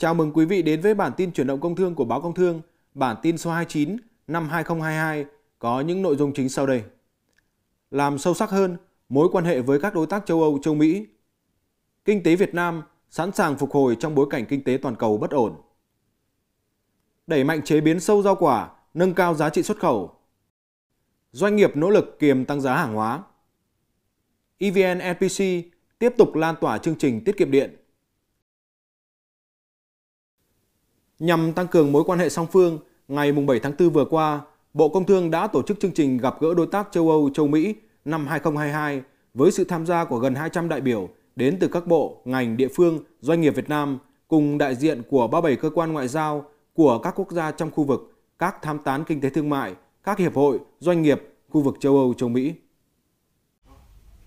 Chào mừng quý vị đến với bản tin chuyển động công thương của báo Công Thương, bản tin số 29 năm 2022 có những nội dung chính sau đây. Làm sâu sắc hơn mối quan hệ với các đối tác châu Âu, châu Mỹ. Kinh tế Việt Nam sẵn sàng phục hồi trong bối cảnh kinh tế toàn cầu bất ổn. Đẩy mạnh chế biến sâu rau quả, nâng cao giá trị xuất khẩu. Doanh nghiệp nỗ lực kiềm tăng giá hàng hóa. EVN NPC e tiếp tục lan tỏa chương trình tiết kiệm điện. Nhằm tăng cường mối quan hệ song phương, ngày 7 tháng 4 vừa qua, Bộ Công Thương đã tổ chức chương trình gặp gỡ đối tác châu Âu, châu Mỹ năm 2022 với sự tham gia của gần 200 đại biểu đến từ các bộ, ngành, địa phương, doanh nghiệp Việt Nam cùng đại diện của 37 cơ quan ngoại giao của các quốc gia trong khu vực, các tham tán kinh tế thương mại, các hiệp hội, doanh nghiệp khu vực châu Âu, châu Mỹ.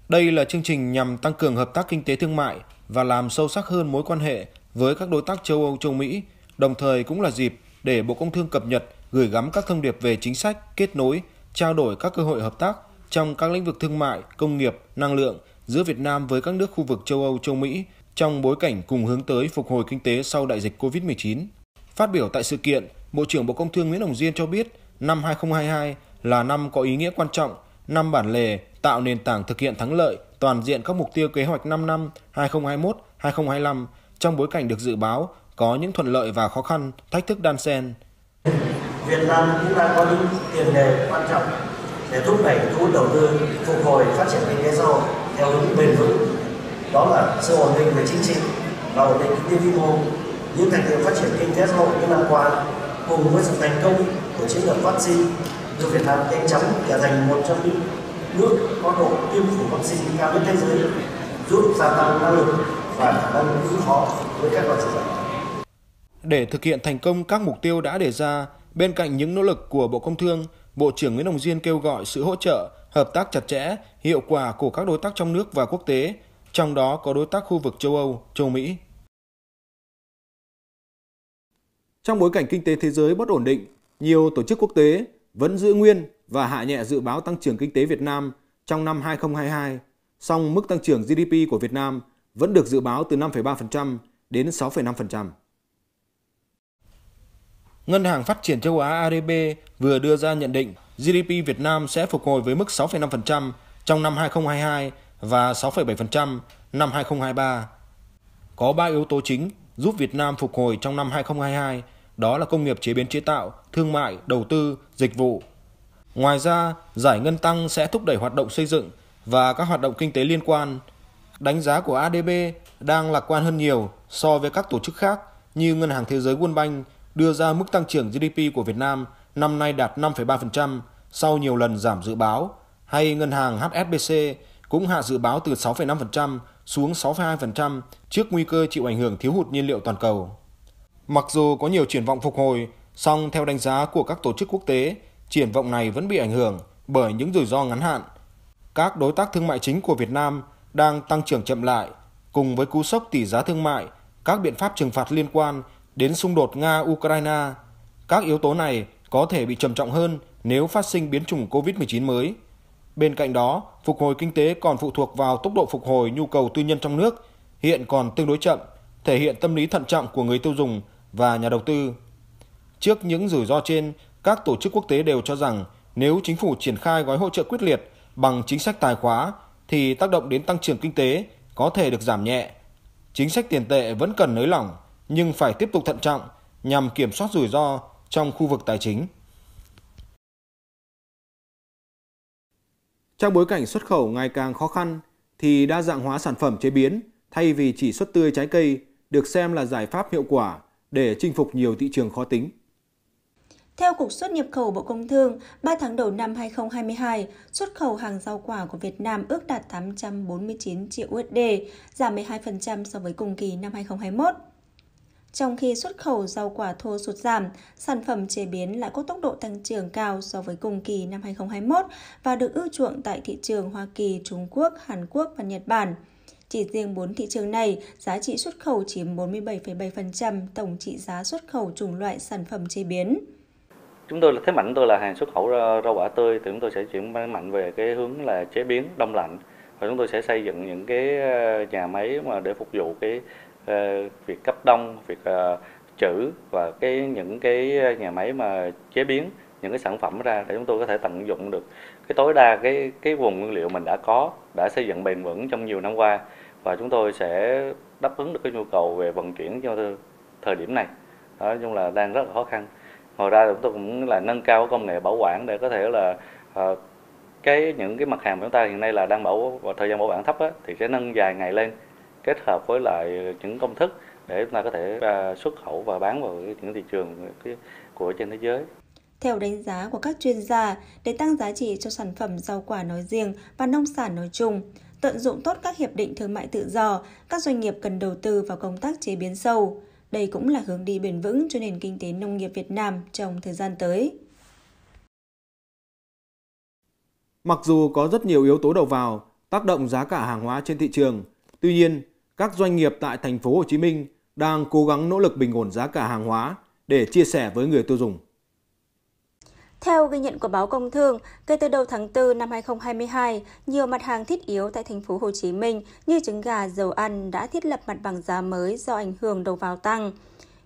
Đây là chương trình nhằm tăng cường hợp tác kinh tế thương mại và làm sâu sắc hơn mối quan hệ với các đối tác châu Âu, châu Mỹ đồng thời cũng là dịp để Bộ Công Thương cập nhật, gửi gắm các thông điệp về chính sách, kết nối, trao đổi các cơ hội hợp tác trong các lĩnh vực thương mại, công nghiệp, năng lượng giữa Việt Nam với các nước khu vực châu Âu, châu Mỹ trong bối cảnh cùng hướng tới phục hồi kinh tế sau đại dịch COVID-19. Phát biểu tại sự kiện, Bộ trưởng Bộ Công Thương Nguyễn Hồng Diên cho biết năm 2022 là năm có ý nghĩa quan trọng, năm bản lề tạo nền tảng thực hiện thắng lợi toàn diện các mục tiêu kế hoạch 5 năm 2021-2025 trong bối cảnh được dự báo có những thuận lợi và khó khăn, thách thức đan xen. Việt Nam cũng đang có những tiền đề quan trọng để thúc đẩy thu hút đầu tư, phục hồi phát triển kinh tế xã hội theo hướng bền vững. Đó là sự ổn định về chính trị và ổn định kinh tế vĩ mô. Những thành tựu phát triển kinh tế xã hội những năm qua cùng với sự thành công của chiến lược vaccine được Việt Nam nhanh chóng trở thành một trong những nước có độ tiêm phủ vaccine cao nhất thế giới, giúp gia tăng năng lực và khả năng ứng phó với các loại dịch bệnh. Để thực hiện thành công các mục tiêu đã đề ra, bên cạnh những nỗ lực của Bộ Công Thương, Bộ trưởng Nguyễn Đồng Diên kêu gọi sự hỗ trợ, hợp tác chặt chẽ, hiệu quả của các đối tác trong nước và quốc tế, trong đó có đối tác khu vực châu Âu, châu Mỹ. Trong bối cảnh kinh tế thế giới bất ổn định, nhiều tổ chức quốc tế vẫn giữ nguyên và hạ nhẹ dự báo tăng trưởng kinh tế Việt Nam trong năm 2022, song mức tăng trưởng GDP của Việt Nam vẫn được dự báo từ 5,3% đến 6,5%. Ngân hàng Phát triển Châu Á ADB vừa đưa ra nhận định GDP Việt Nam sẽ phục hồi với mức 6,5% trong năm 2022 và 6,7% năm 2023. Có 3 yếu tố chính giúp Việt Nam phục hồi trong năm 2022, đó là công nghiệp chế biến chế tạo, thương mại, đầu tư, dịch vụ. Ngoài ra, giải ngân tăng sẽ thúc đẩy hoạt động xây dựng và các hoạt động kinh tế liên quan. Đánh giá của ADB đang lạc quan hơn nhiều so với các tổ chức khác như Ngân hàng Thế giới World Bank đưa ra mức tăng trưởng GDP của Việt Nam năm nay đạt 5,3% sau nhiều lần giảm dự báo, hay ngân hàng HSBC cũng hạ dự báo từ 6,5% xuống 6,2% trước nguy cơ chịu ảnh hưởng thiếu hụt nhiên liệu toàn cầu. Mặc dù có nhiều triển vọng phục hồi, song theo đánh giá của các tổ chức quốc tế, triển vọng này vẫn bị ảnh hưởng bởi những rủi ro ngắn hạn. Các đối tác thương mại chính của Việt Nam đang tăng trưởng chậm lại, cùng với cú sốc tỷ giá thương mại, các biện pháp trừng phạt liên quan đến xung đột Nga-Ukraine. Các yếu tố này có thể bị trầm trọng hơn nếu phát sinh biến chủng COVID-19 mới. Bên cạnh đó, phục hồi kinh tế còn phụ thuộc vào tốc độ phục hồi nhu cầu tư nhân trong nước, hiện còn tương đối chậm, thể hiện tâm lý thận trọng của người tiêu dùng và nhà đầu tư. Trước những rủi ro trên, các tổ chức quốc tế đều cho rằng nếu chính phủ triển khai gói hỗ trợ quyết liệt bằng chính sách tài khóa thì tác động đến tăng trưởng kinh tế có thể được giảm nhẹ. Chính sách tiền tệ vẫn cần nới lỏng nhưng phải tiếp tục thận trọng nhằm kiểm soát rủi ro trong khu vực tài chính. Trong bối cảnh xuất khẩu ngày càng khó khăn thì đa dạng hóa sản phẩm chế biến thay vì chỉ xuất tươi trái cây được xem là giải pháp hiệu quả để chinh phục nhiều thị trường khó tính. Theo Cục xuất nhập khẩu Bộ Công Thương, 3 tháng đầu năm 2022, xuất khẩu hàng rau quả của Việt Nam ước đạt 849 triệu USD, giảm 12% so với cùng kỳ năm 2021. Trong khi xuất khẩu rau quả thô sụt giảm, sản phẩm chế biến lại có tốc độ tăng trưởng cao so với cùng kỳ năm 2021 và được ưa chuộng tại thị trường Hoa Kỳ, Trung Quốc, Hàn Quốc và Nhật Bản. Chỉ riêng 4 thị trường này, giá trị xuất khẩu chiếm 47,7% tổng trị giá xuất khẩu chủng loại sản phẩm chế biến. Chúng tôi là thế mạnh tôi là hàng xuất khẩu rau quả tươi thì chúng tôi sẽ chuyển mạnh về cái hướng là chế biến đông lạnh và chúng tôi sẽ xây dựng những cái ờ, nhà máy mà để phục vụ cái Ờ, việc cấp đông việc ờ, trữ và cái những cái nhà máy mà chế biến những cái sản phẩm ra để chúng tôi có thể tận dụng được cái tối đa cái cái vùng nguyên liệu mình đã có đã xây dựng bền vững trong nhiều năm qua và chúng tôi sẽ đáp ứng được cái nhu cầu về vận chuyển cho thời điểm này nói chung là đang rất là khó khăn ngoài ra chúng tôi cũng là nâng cao công nghệ bảo quản để có thể là uh, cái những cái mặt hàng của chúng ta hiện nay là đang bảo và thời gian bảo quản thấp á, thì sẽ nâng dài ngày lên kết hợp với lại những công thức để chúng ta có thể à, xuất khẩu và bán vào những thị trường của trên thế giới. Theo đánh giá của các chuyên gia, để tăng giá trị cho sản phẩm rau quả nói riêng và nông sản nói chung, tận dụng tốt các hiệp định thương mại tự do, các doanh nghiệp cần đầu tư vào công tác chế biến sâu. Đây cũng là hướng đi bền vững cho nền kinh tế nông nghiệp Việt Nam trong thời gian tới. Mặc dù có rất nhiều yếu tố đầu vào, tác động giá cả hàng hóa trên thị trường, tuy nhiên các doanh nghiệp tại thành phố Hồ Chí Minh đang cố gắng nỗ lực bình ổn giá cả hàng hóa để chia sẻ với người tiêu dùng. Theo ghi nhận của báo Công Thương, kể từ đầu tháng 4 năm 2022, nhiều mặt hàng thiết yếu tại thành phố Hồ Chí Minh như trứng gà, dầu ăn đã thiết lập mặt bằng giá mới do ảnh hưởng đầu vào tăng.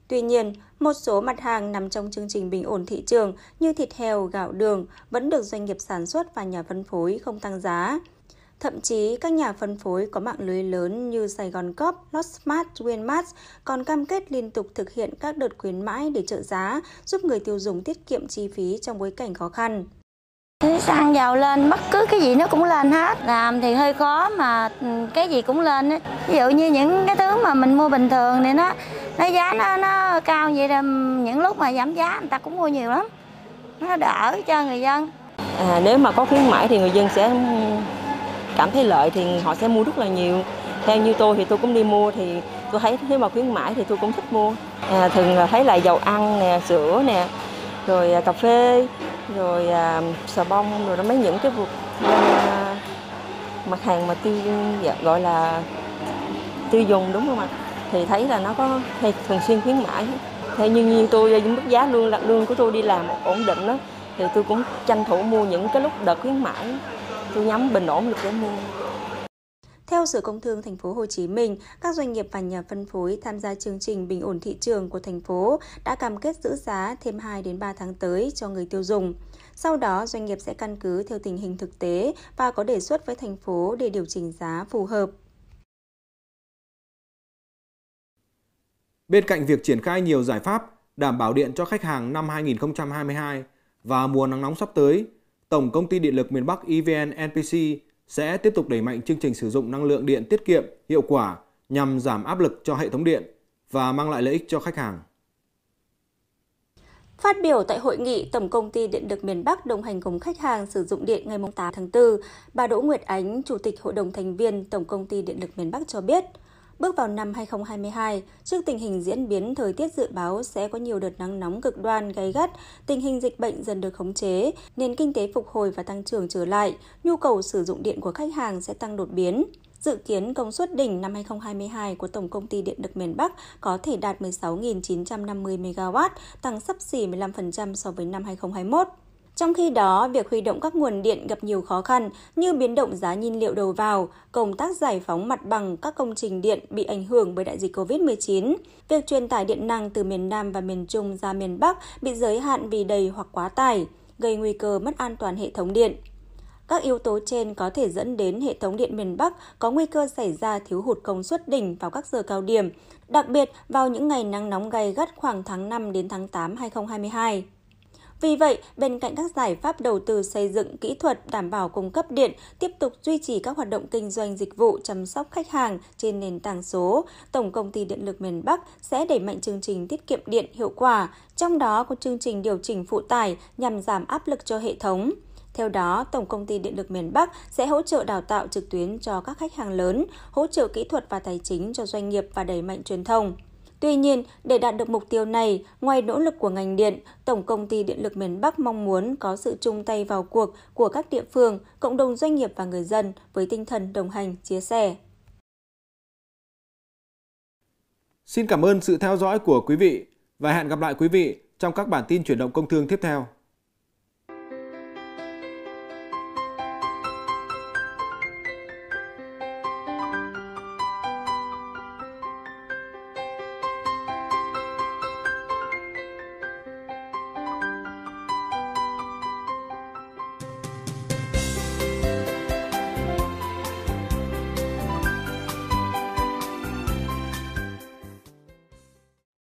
Tuy nhiên, một số mặt hàng nằm trong chương trình bình ổn thị trường như thịt heo, gạo đường vẫn được doanh nghiệp sản xuất và nhà phân phối không tăng giá. Thậm chí các nhà phân phối có mạng lưới lớn như Sài Gòn Cop, Lotsmart, Winmart còn cam kết liên tục thực hiện các đợt khuyến mãi để trợ giá, giúp người tiêu dùng tiết kiệm chi phí trong bối cảnh khó khăn. Xăng dầu lên, bất cứ cái gì nó cũng lên hết. Làm thì hơi khó mà ừ, cái gì cũng lên. Ấy. Ví dụ như những cái thứ mà mình mua bình thường thì nó nó giá nó nó cao vậy là những lúc mà giảm giá người ta cũng mua nhiều lắm. Nó đỡ cho người dân. À, nếu mà có khuyến mãi thì người dân sẽ cảm thấy lợi thì họ sẽ mua rất là nhiều theo như tôi thì tôi cũng đi mua thì tôi thấy nếu mà khuyến mãi thì tôi cũng thích mua à, thường thấy là dầu ăn nè sữa nè rồi à, cà phê rồi à, xà bông rồi đó mấy những cái vụt à, mặt hàng mà tiêu dạ, gọi là tiêu dùng đúng không ạ thì thấy là nó có hay thường xuyên khuyến mãi theo như nhiên tôi à, mức giá lương lương của tôi đi làm ổn định đó thì tôi cũng tranh thủ mua những cái lúc đợt khuyến mãi tôi nhắm bình ổn được để mua theo Sở Công Thương Thành phố Hồ Chí Minh, các doanh nghiệp và nhà phân phối tham gia chương trình bình ổn thị trường của thành phố đã cam kết giữ giá thêm 2 đến 3 tháng tới cho người tiêu dùng. Sau đó, doanh nghiệp sẽ căn cứ theo tình hình thực tế và có đề xuất với thành phố để điều chỉnh giá phù hợp. Bên cạnh việc triển khai nhiều giải pháp đảm bảo điện cho khách hàng năm 2022 và mùa nắng nóng sắp tới, Tổng Công ty Điện lực miền Bắc EVN NPC sẽ tiếp tục đẩy mạnh chương trình sử dụng năng lượng điện tiết kiệm, hiệu quả nhằm giảm áp lực cho hệ thống điện và mang lại lợi ích cho khách hàng. Phát biểu tại hội nghị Tổng công ty Điện lực miền Bắc đồng hành cùng khách hàng sử dụng điện ngày 8 tháng 4, bà Đỗ Nguyệt Ánh, Chủ tịch Hội đồng thành viên Tổng công ty Điện lực miền Bắc cho biết – Bước vào năm 2022, trước tình hình diễn biến thời tiết dự báo sẽ có nhiều đợt nắng nóng cực đoan gay gắt, tình hình dịch bệnh dần được khống chế, nền kinh tế phục hồi và tăng trưởng trở lại, nhu cầu sử dụng điện của khách hàng sẽ tăng đột biến. Dự kiến công suất đỉnh năm 2022 của Tổng công ty Điện lực miền Bắc có thể đạt 16.950 MW, tăng sắp xỉ 15% so với năm 2021. Trong khi đó, việc huy động các nguồn điện gặp nhiều khó khăn như biến động giá nhiên liệu đầu vào, công tác giải phóng mặt bằng các công trình điện bị ảnh hưởng bởi đại dịch COVID-19. Việc truyền tải điện năng từ miền Nam và miền Trung ra miền Bắc bị giới hạn vì đầy hoặc quá tải, gây nguy cơ mất an toàn hệ thống điện. Các yếu tố trên có thể dẫn đến hệ thống điện miền Bắc có nguy cơ xảy ra thiếu hụt công suất đỉnh vào các giờ cao điểm, đặc biệt vào những ngày nắng nóng gay gắt khoảng tháng 5 đến tháng 8 2022. Vì vậy, bên cạnh các giải pháp đầu tư xây dựng kỹ thuật đảm bảo cung cấp điện, tiếp tục duy trì các hoạt động kinh doanh dịch vụ chăm sóc khách hàng trên nền tảng số, Tổng công ty Điện lực miền Bắc sẽ đẩy mạnh chương trình tiết kiệm điện hiệu quả, trong đó có chương trình điều chỉnh phụ tải nhằm giảm áp lực cho hệ thống. Theo đó, Tổng công ty Điện lực miền Bắc sẽ hỗ trợ đào tạo trực tuyến cho các khách hàng lớn, hỗ trợ kỹ thuật và tài chính cho doanh nghiệp và đẩy mạnh truyền thông. Tuy nhiên, để đạt được mục tiêu này, ngoài nỗ lực của ngành điện, Tổng công ty Điện lực miền Bắc mong muốn có sự chung tay vào cuộc của các địa phương, cộng đồng doanh nghiệp và người dân với tinh thần đồng hành, chia sẻ. Xin cảm ơn sự theo dõi của quý vị và hẹn gặp lại quý vị trong các bản tin chuyển động công thương tiếp theo.